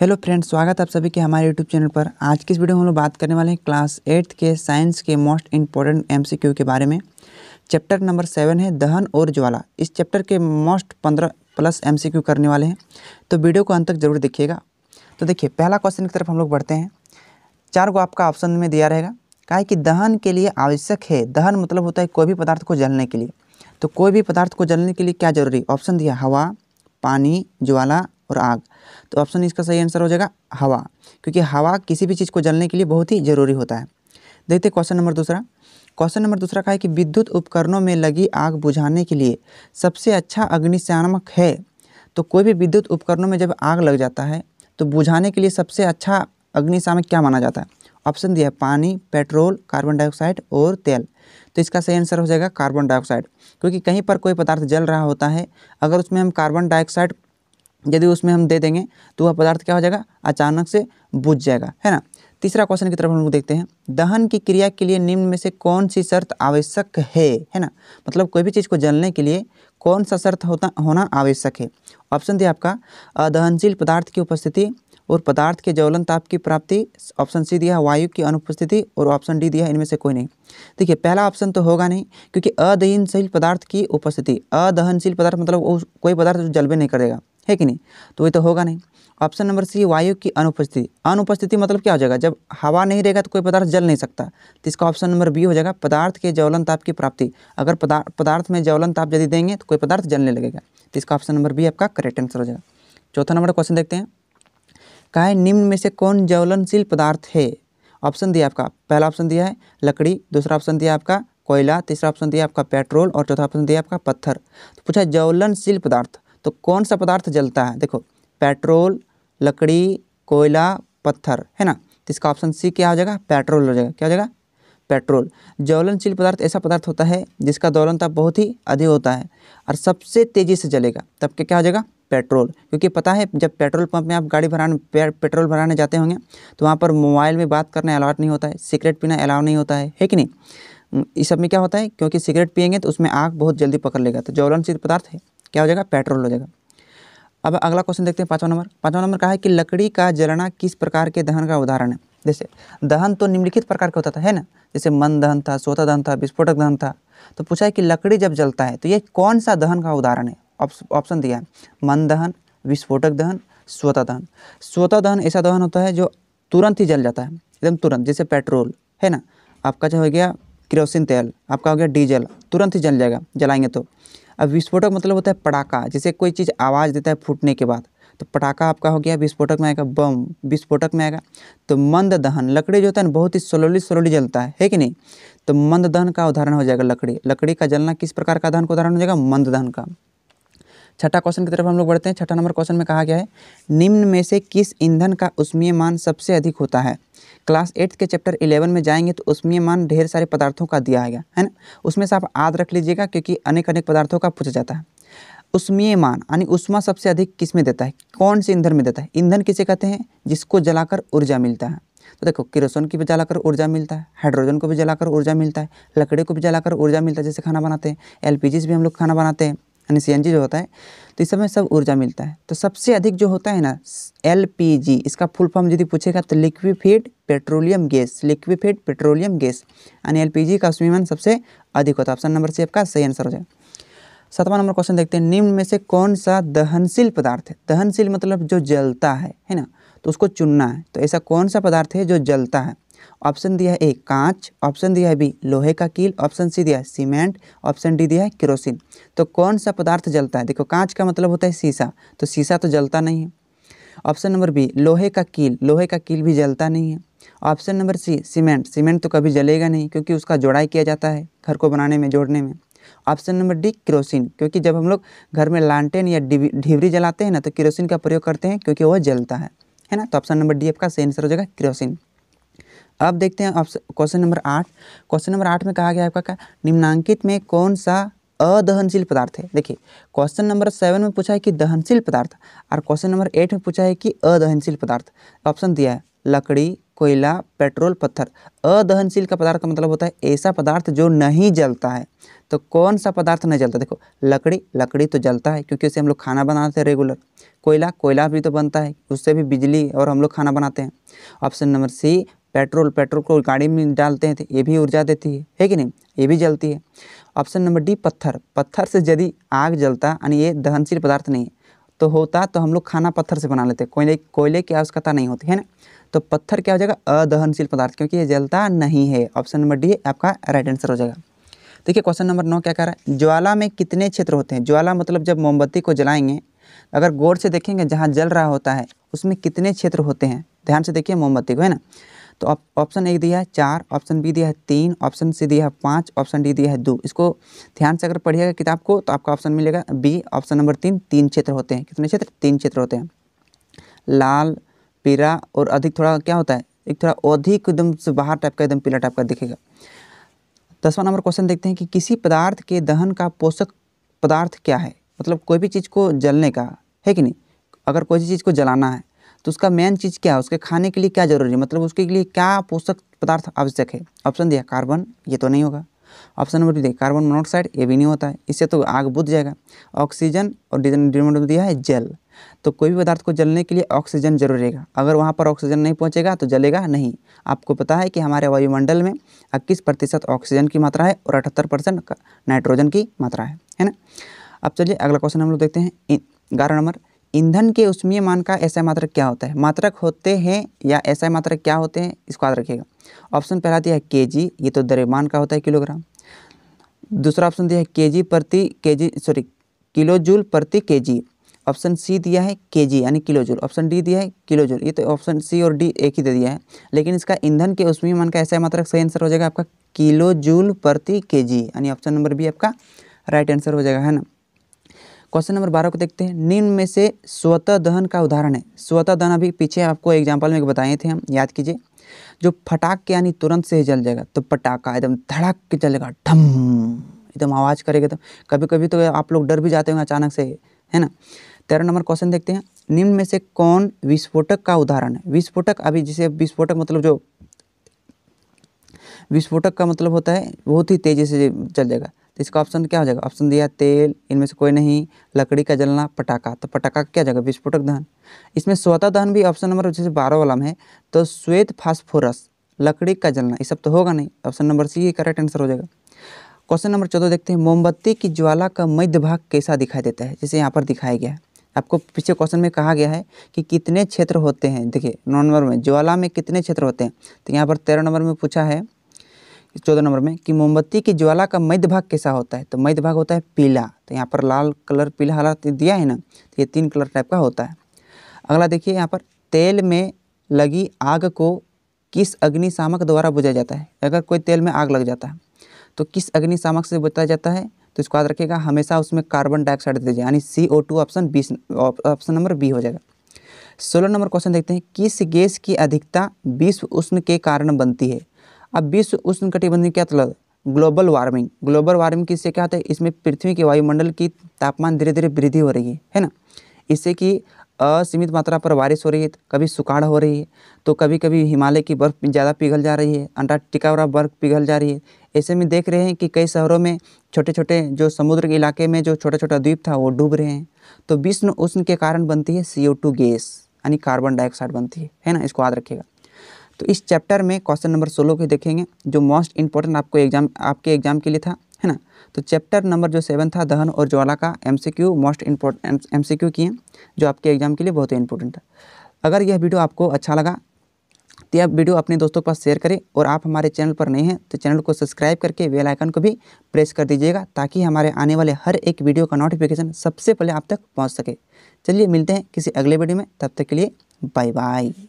hello friends स्वागत है आप सभी के हमारे यूट्यूब चैनल पर आज की इस वीडियो में हम लोग बात करने वाले हैं क्लास एट्थ के साइंस के मोस्ट इंपॉर्टेंट एमसीक्यू के बारे में चैप्टर नंबर सेवन है दहन और ज्वाला इस चैप्टर के मोस्ट पंद्रह प्लस एमसीक्यू करने वाले हैं तो वीडियो को अंत तक जरूर देखिएगा तो देखिए पहला क्वेश्चन की तरफ हम लोग बढ़ते हैं चार को आपका ऑप्शन में दिया रहेगा कहा कि दहन के लिए आवश्यक है दहन मतलब होता है कोई भी पदार्थ को जलने के लिए तो कोई भी पदार्थ को जलने के लिए क्या जरूरी ऑप्शन दिया हवा पानी ज्वाला और आग तो ऑप्शन इसका सही आंसर हो जाएगा हवा क्योंकि हवा किसी भी चीज़ को जलने के लिए बहुत ही ज़रूरी होता है देखते क्वेश्चन नंबर दूसरा क्वेश्चन नंबर दूसरा का है कि विद्युत उपकरणों में लगी आग बुझाने के लिए सबसे अच्छा अग्निशामक है तो कोई भी विद्युत उपकरणों में जब आग लग जाता है तो बुझाने के लिए सबसे अच्छा अग्निशामक क्या माना जाता है ऑप्शन दिया पानी पेट्रोल कार्बन डाइऑक्साइड और तेल तो इसका सही आंसर हो जाएगा कार्बन डाइऑक्साइड क्योंकि कहीं पर कोई पदार्थ जल रहा होता है अगर उसमें हम कार्बन डाइऑक्साइड यदि उसमें हम दे देंगे तो वह पदार्थ क्या हो जाएगा अचानक से बुझ जाएगा है ना तीसरा क्वेश्चन की तरफ हम लोग देखते हैं दहन की क्रिया के लिए निम्न में से कौन सी शर्त आवश्यक है है ना मतलब कोई भी चीज़ को जलने के लिए कौन सा शर्त होता होना आवश्यक है ऑप्शन दिया आपका दहनशील पदार्थ की उपस्थिति और पदार्थ के ज्वलन ताप की प्राप्ति ऑप्शन सी दिया वायु की अनुपस्थिति और ऑप्शन डी दिया इनमें से कोई नहीं देखिए पहला ऑप्शन तो होगा नहीं क्योंकि अदहनशील पदार्थ की उपस्थिति अदहनशील पदार्थ मतलब कोई पदार्थ जो जलवे नहीं करेगा है कि नहीं तो ये तो होगा नहीं ऑप्शन नंबर सी वायु की अनुपस्थिति अनुपस्थिति मतलब क्या हो जाएगा जब हवा नहीं रहेगा तो कोई पदार्थ जल नहीं सकता तो इसका ऑप्शन नंबर बी हो जाएगा पदार्थ के ज्वलन ताप की प्राप्ति अगर पदार्थ में ज्वलन ताप यदि देंगे तो कोई पदार्थ जलने लगेगा तो इसका ऑप्शन नंबर बी आपका करेक्ट आंसर हो जाएगा चौथा नंबर क्वेश्चन देखते हैं कहा है निम्न में से कौन ज्वलनशील पदार्थ है ऑप्शन दिया आपका पहला ऑप्शन दिया है लकड़ी दूसरा ऑप्शन दिया आपका कोयला तीसरा ऑप्शन दिया आपका पेट्रोल और चौथा ऑप्शन दिया आपका पत्थर तो पूछा ज्वलनशील पदार्थ तो कौन सा पदार्थ जलता है देखो पेट्रोल लकड़ी कोयला पत्थर है ना तो इसका ऑप्शन सी क्या हो जाएगा पेट्रोल हो जाएगा क्या हो जाएगा पेट्रोल ज्वलनशील पदार्थ ऐसा पदार्थ होता है जिसका दौलनता बहुत ही अधिक होता है और सबसे तेज़ी से जलेगा तब के क्या हो जाएगा पेट्रोल क्योंकि पता है जब पेट्रोल पंप में आप गाड़ी भराने पेट्रोल भराने जाते होंगे तो वहाँ पर मोबाइल में बात करना अलाउड नहीं होता है सिगरेट पीना अलाउ नहीं होता है है कि नहीं इस सब में क्या होता है क्योंकि सिगरेट पियेंगे तो उसमें आग बहुत जल्दी पकड़ लेगा तो ज्वलनशील पदार्थ है क्या हो जाएगा पेट्रोल हो जाएगा अब अगला क्वेश्चन देखते हैं पाँचवा नंबर पाँचवा नंबर कहा है कि लकड़ी का जलना किस प्रकार के दहन का उदाहरण है जैसे दहन तो निम्नलिखित प्रकार का होता था है ना जैसे मन दहन था सोता दहन था विस्फोटक दहन था तो पूछा है कि लकड़ी जब जलता है तो ये कौन सा दहन का उदाहरण है ऑप्शन दिया है मन दहन विस्फोटक दहन स्वता दहन स्वता दहन ऐसा दहन होता है जो तुरंत ही जल जाता है एकदम तुरंत जैसे पेट्रोल है ना आपका जो हो गया किरोसिन तेल आपका हो गया डीजल तुरंत ही जल जाएगा जलाएंगे तो अब विस्फोटक मतलब होता है पटाखा जैसे कोई चीज़ आवाज़ देता है फूटने के बाद तो पटाखा आपका हो गया विस्फोटक में आएगा बम विस्फोटक में आएगा तो मंद दहन लकड़ी जो होता है ना बहुत ही स्लोली स्लोली जलता है है कि नहीं तो मंद दहन का उदाहरण हो जाएगा लकड़ी लकड़ी का जलना किस प्रकार का दहन का उदाहरण हो जाएगा मंद दहन का छठा क्वेश्चन की तरफ हम लोग बढ़ते हैं छठा नंबर क्वेश्चन में कहा गया है निम्न में से किस ईंधन का उष्मीय मान सबसे अधिक होता है क्लास एट्थ के चैप्टर इलेवन में जाएंगे तो उसमें मान ढेर सारे पदार्थों का दिया आएगा है ना उसमें से आप याद रख लीजिएगा क्योंकि अनेक अनेक पदार्थों का पूछा जाता है उसमें मान यानी उष्मा सबसे अधिक किस में देता है कौन से ईंधन में देता है ईंधन किसे कहते हैं जिसको जलाकर ऊर्जा मिलता है तो देखो किरोसन की भी जलाकर ऊर्जा मिलता है हाइड्रोजन को भी जलाकर ऊर्जा मिलता है लकड़ी को भी जलाकर ऊर्जा मिलता है जैसे खाना बनाते हैं जी से भी हम लोग खाना बनाते हैं यानी सी जो होता है तो इस समय सब ऊर्जा मिलता है तो सबसे अधिक जो होता है ना एल इसका फुल फॉर्म यदि पूछेगा तो liquefied petroleum gas liquefied petroleum gas यानी एल का उसमें सबसे अधिक होता है ऑप्शन नंबर सी आपका सही आंसर हो जाएगा सातवां नंबर क्वेश्चन देखते हैं निम्न में से कौन सा दहनशील पदार्थ है दहनशील मतलब जो जलता है है ना तो उसको चुनना है तो ऐसा कौन सा पदार्थ है जो जलता है ऑप्शन दिया है ए कांच ऑप्शन दिया है बी लोहे का कील ऑप्शन सी दिया है सीमेंट ऑप्शन डी दिया है किरोसिन तो कौन सा पदार्थ जलता है देखो कांच का मतलब होता है शीशा तो शीशा तो जलता नहीं है ऑप्शन नंबर बी लोहे का कील लोहे का कील भी जलता नहीं है option number C cement cement तो कभी जलेगा नहीं क्योंकि उसका जोड़ाई किया जाता है घर को बनाने में जोड़ने में ऑप्शन नंबर डी केरोसिन क्योंकि जब हम लोग घर में लालटेन या ढिबरी जलाते हैं ना तो किरोसिन का प्रयोग करते हैं क्योंकि वह जलता है है ना तो ऑप्शन नंबर डी आपका सही आंसर हो जाएगा किरोसिन अब देखते हैं क्वेश्चन नंबर आठ क्वेश्चन नंबर आठ में कहा गया आपका क्या निम्नांकित में कौन सा अदहनशील पदार्थ है देखिए क्वेश्चन नंबर सेवन में पूछा है कि दहनशील पदार्थ और क्वेश्चन नंबर एट में पूछा है कि अदहनशील पदार्थ ऑप्शन दिया है लकड़ी कोयला पेट्रोल पत्थर अदहनशील का पदार्थ का मतलब होता है ऐसा पदार्थ जो नहीं जलता है तो कौन सा पदार्थ नहीं जलता देखो लकड़ी लकड़ी तो जलता है क्योंकि उसे हम लोग खाना बनाते हैं रेगुलर कोयला कोयला भी तो बनता है उससे भी बिजली और हम लोग खाना बनाते हैं option number C petrol petrol को गाड़ी में डालते हैं तो ये भी ऊर्जा देती है है कि नहीं ये भी जलती है ऑप्शन नंबर डी पत्थर पत्थर से यदि आग जलता यानी ये दहनशील पदार्थ नहीं है तो होता तो हम लोग खाना पत्थर से बना लेते कोयले कोयले की आवश्यकता नहीं होती है ना तो पत्थर क्या हो जाएगा अदहनशील पदार्थ क्योंकि ये जलता नहीं है ऑप्शन नंबर डी आपका राइट आंसर हो जाएगा देखिए क्वेश्चन नंबर नौ क्या कह रहा है ज्वाला में कितने क्षेत्र होते हैं ज्वाला मतलब जब मोमबत्ती को जलाएंगे अगर गौर से देखेंगे जहाँ जल रहा होता है उसमें कितने क्षेत्र होते हैं ध्यान से देखिए मोमबत्ती को है ना तो ऑप्शन ए दिया है चार ऑप्शन बी दिया है तीन ऑप्शन सी दिया है पाँच ऑप्शन डी दिया है दो इसको ध्यान से अगर पढ़िएगा किताब को तो आपका ऑप्शन मिलेगा बी ऑप्शन नंबर तीन तीन क्षेत्र होते हैं कितने क्षेत्र तीन क्षेत्र होते हैं लाल पीला और अधिक थोड़ा क्या होता है एक थोड़ा अधिक एकदम से बाहर टाइप का एकदम पीला टाइप का दिखेगा दसवां नंबर क्वेश्चन देखते हैं कि किसी पदार्थ के दहन का पोषक पदार्थ क्या है मतलब कोई भी चीज़ को जलने का है कि नहीं अगर कोई चीज़ को जलाना है तो उसका मेन चीज़ क्या है उसके खाने के लिए क्या जरूरी है मतलब उसके लिए क्या पोषक पदार्थ आवश्यक है ऑप्शन दिया कार्बन ये तो नहीं होगा ऑप्शन नंबर दिया कार्बन मोनोऑक्साइड ये भी नहीं होता है इससे तो आग बुझ जाएगा ऑक्सीजन और डिनोमीटर दिया है जल तो कोई भी पदार्थ को जलने के लिए ऑक्सीजन जरूरी रहेगा अगर वहाँ पर ऑक्सीजन नहीं पहुँचेगा तो जलेगा नहीं आपको पता है कि हमारे वायुमंडल में इक्कीस प्रतिशत ऑक्सीजन की मात्रा है और अठहत्तर परसेंट नाइट्रोजन की मात्रा है है ना अब चलिए अगला क्वेश्चन हम लोग देखते हैं ग्यारह नंबर ईंधन के उष्मीय मान का एसआई मात्रक क्या होता है मात्रक होते हैं या एसआई मात्रक क्या होते हैं इसको याद रखिएगा ऑप्शन पहला दिया है के जी ये तो द्रव्यमान का होता है किलोग्राम दूसरा ऑप्शन दिया है के जी प्रति के जी सॉरी किलो जूल प्रति के जी ऑप्शन सी दिया है के जी यानी किलो जूल ऑप्शन डी दिया है किलो जूल ये तो ऑप्शन सी और डी एक ही दे दिया है लेकिन इसका ईंधन के उष्मीय मान का ऐसा मात्रक सही आंसर हो जाएगा आपका किलो जूल प्रति के जी यानी ऑप्शन नंबर बी आपका राइट आंसर हो जाएगा है ना क्वेश्चन नंबर बारह को देखते हैं निम्न में से स्वतः दहन का उदाहरण है स्वतः दहन अभी पीछे आपको एग्जाम्पल में बताए थे हम याद कीजिए जो फटाक के यानी तुरंत से ही जल जाएगा तो पटाखा एकदम धड़क के जलेगा ढम एकदम आवाज़ करेगा एकदम कभी कभी तो आप लोग डर भी जाते होंगे अचानक से है ना तेरह नंबर क्वेश्चन देखते हैं निम्न में से कौन विस्फोटक का उदाहरण है विस्फोटक अभी जिसे विस्फोटक मतलब जो विस्फोटक का मतलब होता है बहुत ही तेज़ी से जल जाएगा तो इसका ऑप्शन क्या हो जाएगा ऑप्शन दिया तेल इनमें से कोई नहीं लकड़ी का जलना पटाखा तो पटाखा क्या जाएगा विस्फोटक दहन इसमें स्वतः दहन भी ऑप्शन नंबर जैसे बारह वाला में है तो श्वेत फास्फोरस लकड़ी का जलना ये सब तो होगा नहीं ऑप्शन नंबर सी ही करेक्ट आंसर हो जाएगा क्वेश्चन नंबर चौदह देखते हैं मोमबत्ती की ज्वाला का मध्य भाग कैसा दिखाई देता है जैसे यहाँ पर दिखाया गया है आपको पीछे क्वेश्चन में कहा गया है कि कितने क्षेत्र होते हैं देखिए नौ नंबर में ज्वाला में कितने क्षेत्र होते हैं तो यहाँ पर तेरह नंबर में पूछा है चौदह नंबर में कि मोमबत्ती की ज्वाला का मध्य भाग कैसा होता है तो मध्य भाग होता है पीला तो यहाँ पर लाल कलर पीला हालात दिया है ना तो ये तीन कलर टाइप का होता है अगला देखिए यहाँ पर तेल में लगी आग को किस अग्निशामक द्वारा बुझाया जाता है अगर कोई तेल में आग लग जाता है तो किस अग्निशामक से बुझा जाता है तो इसको याद रखिएगा हमेशा उसमें कार्बन डाइऑक्साइड दीजिए यानी सी ओ टू ऑप्शन बीस ऑप्शन नंबर बी हो जाएगा सोलह नंबर क्वेश्चन देखते हैं किस गैस की अधिकता विश्व उष्ण के कारण बनती है अब विश्व उष्ण कटिबंधीय क्या तलब तो ग्लोबल वार्मिंग ग्लोबल वार्मिंग किससे क्या होता है इसमें पृथ्वी के वायुमंडल की तापमान धीरे धीरे वृद्धि हो रही है है ना इससे कि असीमित मात्रा पर बारिश हो रही है कभी सुखाड़ हो रही है तो कभी कभी हिमालय की बर्फ़ ज़्यादा पिघल जा रही है अंटार्कटिका वाला बर्फ़ पिघल जा रही है ऐसे में देख रहे हैं कि कई शहरों में छोटे छोटे जो समुद्र के इलाके में जो छोटा छोटा द्वीप था वो डूब रहे हैं तो विष्णु उष्ण के कारण बनती है सी गैस यानी कार्बन डाइऑक्साइड बनती है है ना इसको याद रखिएगा तो इस चैप्टर में क्वेश्चन नंबर सोलह को देखेंगे जो मोस्ट इंपॉर्टेंट आपको एग्जाम आपके एग्जाम के लिए था है ना तो चैप्टर नंबर जो सेवन था दहन और ज्वाला का एमसीक्यू मोस्ट इंपॉर्टेंट एमसीक्यू किए जो आपके एग्जाम के लिए बहुत ही इंपॉर्टेंट था अगर यह वीडियो आपको अच्छा लगा तो यह वीडियो अपने दोस्तों के पास शेयर करें और आप हमारे चैनल पर नए हैं तो चैनल को सब्सक्राइब करके बेल आइकन को भी प्रेस कर दीजिएगा ताकि हमारे आने वाले हर एक वीडियो का नोटिफिकेशन सबसे पहले आप तक पहुंच सके चलिए मिलते हैं किसी अगले वीडियो में तब तक के लिए बाय बाय